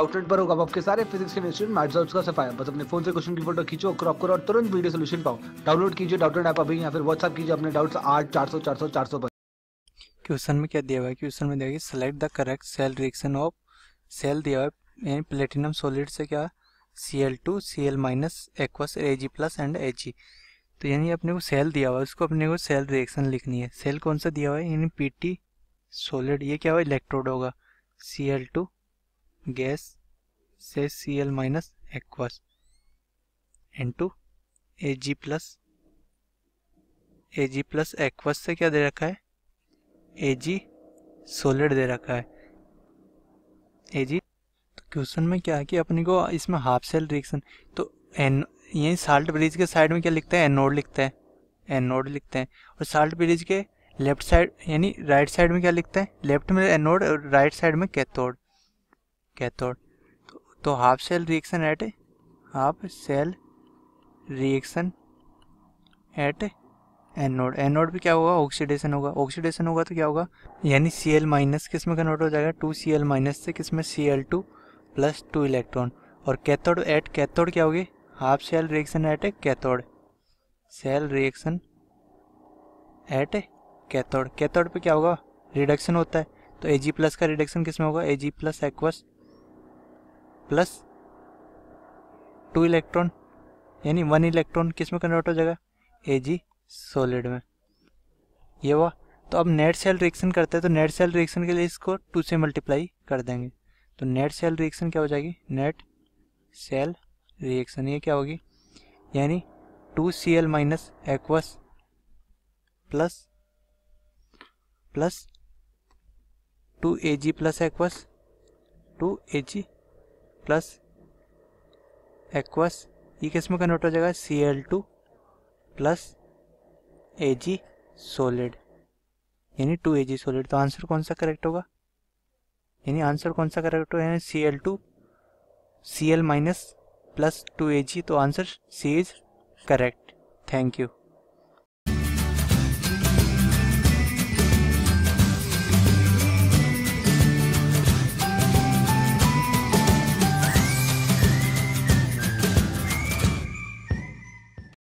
outlet पर होगा आपके सारे फिजिक्स केमिस्ट्री मैथ्स और उसका सफाया बस अपने फोन से क्वेश्चन की फोटो खींचो क्रॉप करो और तुरंत वीडियो सोल्यूशन पाओ डाउनलोड कीजिए डाउटलेट ऐप अभी या फिर व्हाट्सअप कीजिए अपने डाउट्स आठ चार सौ चार सौ चार सौ पर क्वेश्चन में क्या दिया हुआ है क्वेश्चन में देखिए select the correct cell reaction of cell दिया हुआ है प्लेटिनम सॉलिड से क्या C L two C L minus aqueous A G plus and A G तो यानी अपने को सेल दिया हुआ है उसको अपने को सेल रिएक्शन लिखनी है सेल कौन सा दिया हुआ है यानी पी टी सोलिड ये क्या हुआ इलेक्ट्रोड होगा सी एल टू गैस से C L minus aqueous into A G plus A G plus aqueous से क्या दे रखा है ए जी सोलिड दे रखा है ए जी तो क्वेश्चन में क्या है कि अपने को इसमें हाफ सेल रिएक्शन तो एन यही साल्ट ब्रिज के साइड में क्या लिखते हैं एनोड लिखते हैं एनोड लिखते हैं और साल्ट ब्रिज के लेफ्ट साइड यानी राइट साइड में क्या लिखते हैं लेफ्ट में एनोड और राइट साइड में कैथोड कैथोड तो half cell reaction at half cell reaction at anode anode भी क्या होगा ऑक्सीडेशन होगा ऑक्सीडेशन होगा तो क्या होगा यानी सी एल माइनस किस में कन्वर्ट हो जाएगा टू सी एल माइनस से किस में C L two plus two electron और कैथोड एट कैथोड क्या होगी half cell reaction at cathode cell reaction at cathode cathode पे क्या होगा रिडक्शन होता है तो ए जी प्लस का रिडक्शन किस में होगा A G plus aqueous plus two electron यानी वन इलेक्ट्रॉन किस में कन्वर्ट हो जाएगा ए जी सोलिड में ये हुआ तो अब नेट सेल रिएक्शन करते हैं तो नेट सेल रिएक्शन के लिए इसको टू से मल्टीप्लाई कर देंगे तो नेट सेल रिएक्शन क्या हो जाएगी नेट सेल रिएक्शन ये क्या होगी यानी two C L minus aqueous plus plus two A G plus aqueous two A G plus aqueous ये किस में कन्वर्ट हो जाएगा C L two plus A G solid यानी टू ए जी सोलिड तो आंसर कौन सा करेक्ट होगा यानी आंसर कौन सा करेक्ट होगा यानी C L two C L minus plus two A G तो answer C is correct thank you